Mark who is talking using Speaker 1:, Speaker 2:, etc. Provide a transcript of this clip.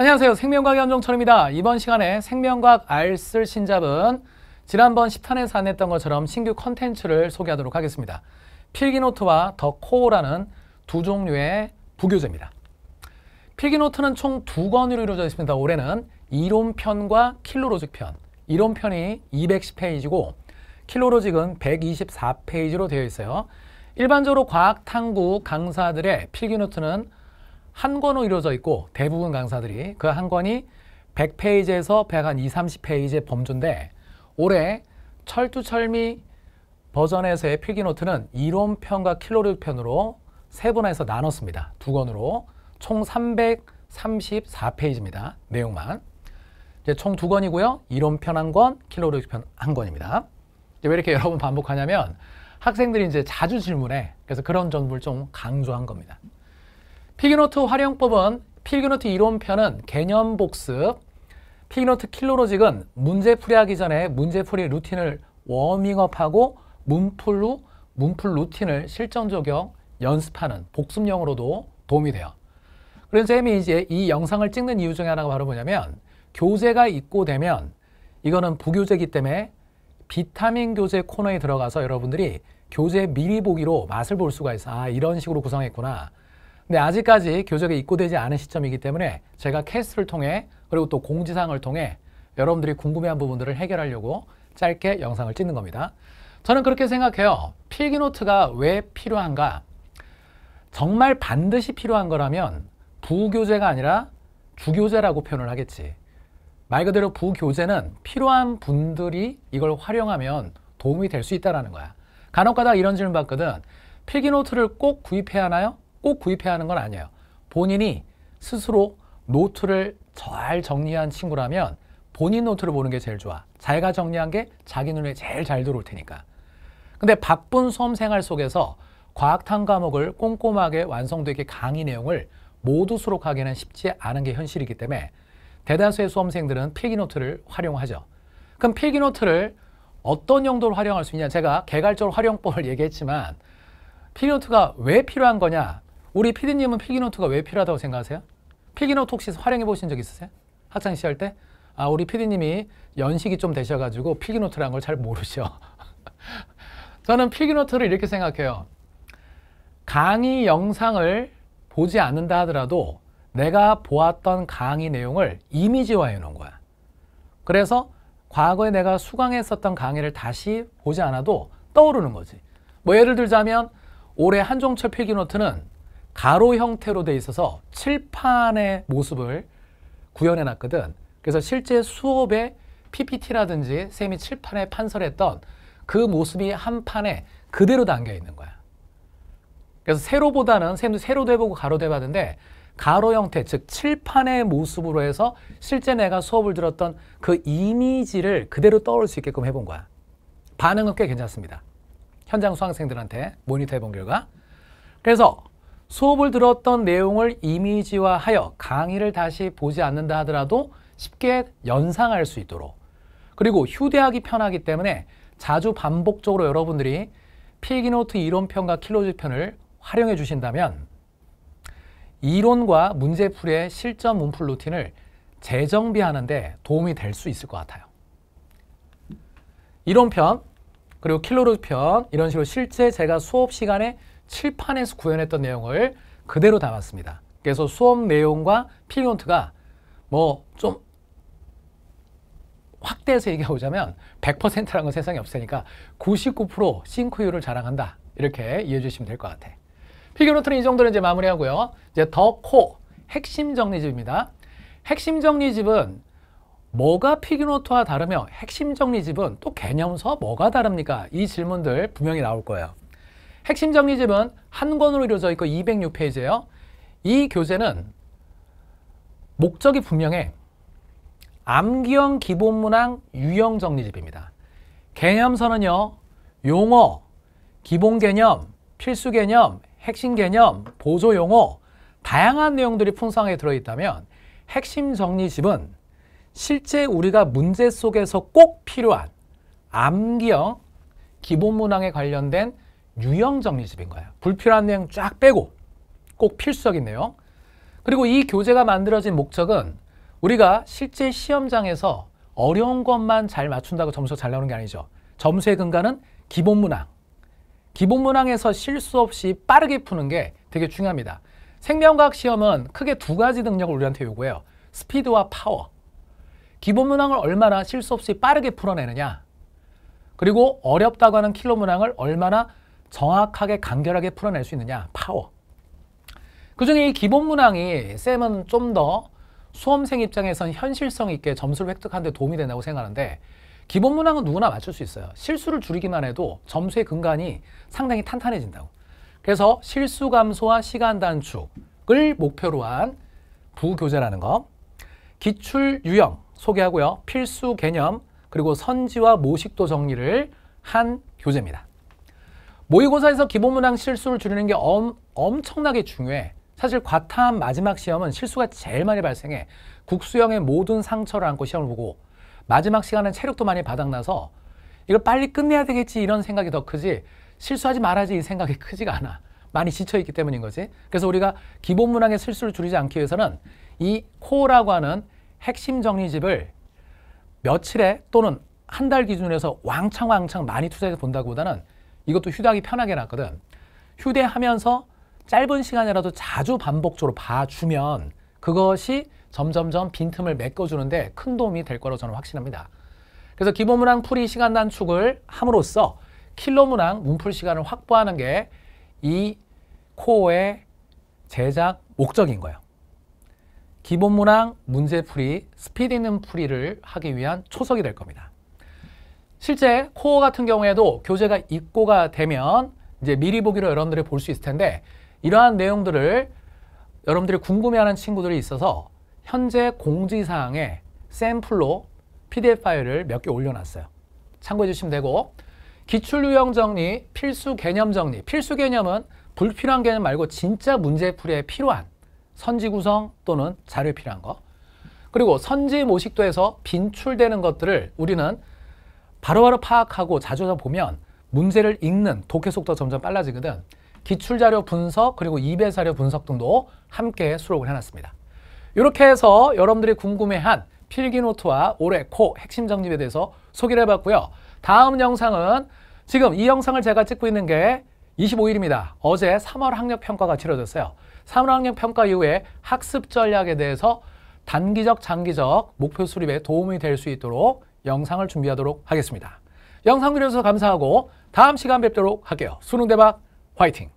Speaker 1: 안녕하세요. 생명과학 염정철입니다. 이번 시간에 생명과학 알쓸 신잡은 지난번 10탄에서 안냈던 것처럼 신규 컨텐츠를 소개하도록 하겠습니다. 필기노트와 더 코어라는 두 종류의 부교재입니다. 필기노트는 총 두 권으로 이루어져 있습니다. 올해는 이론편과 킬로로직편. 이론편이 210페이지고 킬로로직은 124페이지로 되어 있어요. 일반적으로 과학탐구 강사들의 필기노트는 한 권으로 이루어져 있고 대부분 강사들이 그 한 권이 100페이지에서 100한 2, 30페이지의 범주인데 올해 철두철미 버전에서의 필기노트는 이론편과 킬로리편으로 세분화해서 나눴습니다. 두 권으로 총 334페이지입니다. 내용만. 이제 총 두 권이고요. 이론편 한 권, 킬로리편 한 권입니다. 왜 이렇게 여러 분 반복하냐면 학생들이 이제 자주 질문해. 그래서 그런 점을 좀 강조한 겁니다. 필기노트 활용법은 필기노트 이론편은 개념 복습, 필기노트 킬로로직은 문제 풀이하기 전에 문제풀이 루틴을 워밍업하고 문풀로 문풀 루틴을 실전 적용, 연습하는 복습용으로도 도움이 돼요. 그래서 쌤이 이제 이 영상을 찍는 이유 중에 하나가 바로 뭐냐면 교재가 있고 되면 이거는 부교재이기 때문에 비타민 교재 코너에 들어가서 여러분들이 교재 미리 보기로 맛을 볼 수가 있어. 아, 이런 식으로 구성했구나. 근데 아직까지 교재가 입고되지 않은 시점이기 때문에 제가 캐스트를 통해 그리고 또 공지사항을 통해 여러분들이 궁금해한 부분들을 해결하려고 짧게 영상을 찍는 겁니다. 저는 그렇게 생각해요. 필기노트가 왜 필요한가? 정말 반드시 필요한 거라면 부교재가 아니라 주교재라고 표현을 하겠지. 말 그대로 부교재는 필요한 분들이 이걸 활용하면 도움이 될 수 있다는 거야. 간혹가다 이런 질문 받거든. 필기노트를 꼭 구입해야 하나요? 꼭 구입해야 하는 건 아니에요. 본인이 스스로 노트를 잘 정리한 친구라면 본인 노트를 보는 게 제일 좋아. 자기가 정리한 게 자기 눈에 제일 잘 들어올 테니까. 근데 바쁜 수험 생활 속에서 과학탐 과목을 꼼꼼하게 완성되게 강의 내용을 모두 수록하기는 쉽지 않은 게 현실이기 때문에 대다수의 수험생들은 필기노트를 활용하죠. 그럼 필기노트를 어떤 용도로 활용할 수 있냐 제가 개괄적으로 활용법을 얘기했지만 필기노트가 왜 필요한 거냐 우리 피디님은 필기노트가 왜 필요하다고 생각하세요? 필기노트 혹시 활용해 보신 적 있으세요? 학창 시절 때? 아, 우리 피디님이 연식이 좀 되셔가지고 필기노트라는 걸 잘 모르셔. 저는 필기노트를 이렇게 생각해요. 강의 영상을 보지 않는다 하더라도 내가 보았던 강의 내용을 이미지화해 놓은 거야. 그래서 과거에 내가 수강했었던 강의를 다시 보지 않아도 떠오르는 거지. 뭐 예를 들자면 올해 한종철 필기노트는 가로 형태로 돼 있어서 칠판의 모습을 구현해 놨거든. 그래서 실제 수업에 PPT라든지 쌤이 칠판에 판설했던 그 모습이 한 판에 그대로 담겨 있는 거야. 그래서 세로보다는 쌤도 세로도 해보고 가로도 해봤는데 가로 형태, 즉 칠판의 모습으로 해서 실제 내가 수업을 들었던 그 이미지를 그대로 떠올 수 있게끔 해본 거야. 반응은 꽤 괜찮습니다. 현장 수강생들한테 모니터 해 본 결과. 그래서 수업을 들었던 내용을 이미지화하여 강의를 다시 보지 않는다 하더라도 쉽게 연상할 수 있도록 그리고 휴대하기 편하기 때문에 자주 반복적으로 여러분들이 필기노트 이론편과 킬로지편을 활용해 주신다면 이론과 문제풀의 실전 문풀 루틴을 재정비하는 데 도움이 될 수 있을 것 같아요. 이론편 그리고 킬로지편 이런 식으로 실제 제가 수업 시간에 칠판에서 구현했던 내용을 그대로 담았습니다. 그래서 수업 내용과 필기온트가 뭐 좀 확대해서 얘기해보자면 100%라는 건 세상에 없으니까 99% 싱크율을 자랑한다. 이렇게 이해해 주시면 될 것 같아. 필기온트는 이 정도로 이제 마무리하고요. 이제 더 코, 핵심 정리집입니다. 핵심 정리집은 뭐가 피규노트와 다르며 핵심 정리집은 또 개념서 뭐가 다릅니까? 이 질문들 분명히 나올 거예요. 핵심 정리집은 한 권으로 이루어져 있고 206페이지예요. 이 교재는 목적이 분명해 암기형 기본문항 유형 정리집입니다. 개념서는요. 용어, 기본 개념, 필수 개념, 핵심 개념, 보조 용어 다양한 내용들이 풍성하게 들어있다면 핵심 정리집은 실제 우리가 문제 속에서 꼭 필요한 암기형 기본문항에 관련된 유형 정리집인 거예요. 불필요한 내용 쫙 빼고 꼭 필수적인 내용. 그리고 이 교재가 만들어진 목적은 우리가 실제 시험장에서 어려운 것만 잘 맞춘다고 점수가 잘 나오는 게 아니죠. 점수의 근간은 기본 문항. 기본 문항에서 실수 없이 빠르게 푸는 게 되게 중요합니다. 생명과학 시험은 크게 두 가지 능력을 우리한테 요구해요. 스피드와 파워. 기본 문항을 얼마나 실수 없이 빠르게 풀어내느냐. 그리고 어렵다고 하는 킬로 문항을 얼마나 정확하게 간결하게 풀어낼 수 있느냐 파워 그 중에 이 기본 문항이 쌤은 좀 더 수험생 입장에선 현실성 있게 점수를 획득하는 데 도움이 된다고 생각하는데 기본 문항은 누구나 맞출 수 있어요 실수를 줄이기만 해도 점수의 근간이 상당히 탄탄해진다고 그래서 실수 감소와 시간 단축을 목표로 한 부교재라는 거 기출 유형 소개하고요 필수 개념 그리고 선지와 모식도 정리를 한 교재입니다 모의고사에서 기본문항 실수를 줄이는 게 엄, 엄청나게 중요해. 사실 과탐 마지막 시험은 실수가 제일 많이 발생해. 국수형의 모든 상처를 안고 시험을 보고 마지막 시간은 체력도 많이 바닥나서 이걸 빨리 끝내야 되겠지 이런 생각이 더 크지 실수하지 말아야지 이 생각이 크지가 않아. 많이 지쳐있기 때문인 거지. 그래서 우리가 기본 문항의 실수를 줄이지 않기 위해서는 이 코어라고 하는 핵심 정리집을 며칠에 또는 한 달 기준에서 왕창 왕창 많이 투자해서 본다기보다는 이것도 휴대하기 편하게 놨거든. 휴대하면서 짧은 시간이라도 자주 반복적으로 봐주면 그것이 점점점 빈틈을 메꿔주는데 큰 도움이 될 거라고 저는 확신합니다. 그래서 기본문항 풀이 시간 단축을 함으로써 킬로문항 문풀 시간을 확보하는 게 이 코어의 제작 목적인 거예요. 기본문항 문제풀이 스피드 있는 풀이를 하기 위한 초석이 될 겁니다. 실제 코어 같은 경우에도 교재가 입고가 되면 이제 미리 보기로 여러분들이 볼 수 있을 텐데 이러한 내용들을 여러분들이 궁금해하는 친구들이 있어서 현재 공지사항에 샘플로 PDF 파일을 몇 개 올려놨어요. 참고해 주시면 되고 기출유형 정리, 필수 개념 정리 필수 개념은 불필요한 개념 말고 진짜 문제풀이에 필요한 선지 구성 또는 자료 에 필요한 거 그리고 선지 모식도에서 빈출되는 것들을 우리는 바로바로 파악하고 자주 보면 문제를 읽는 독해 속도가 점점 빨라지거든 기출자료 분석 그리고 이배자료 분석 등도 함께 수록을 해놨습니다. 이렇게 해서 여러분들이 궁금해한 필기노트와 올해 코 핵심 정립에 대해서 소개를 해봤고요. 다음 영상은 지금 이 영상을 제가 찍고 있는 게 25일입니다. 어제 3월 학력평가가 치러졌어요. 3월 학력평가 이후에 학습 전략에 대해서 단기적, 장기적 목표 수립에 도움이 될 수 있도록 영상을 준비하도록 하겠습니다. 영상 들여서 감사하고 다음 시간 뵙도록 할게요. 수능 대박 화이팅!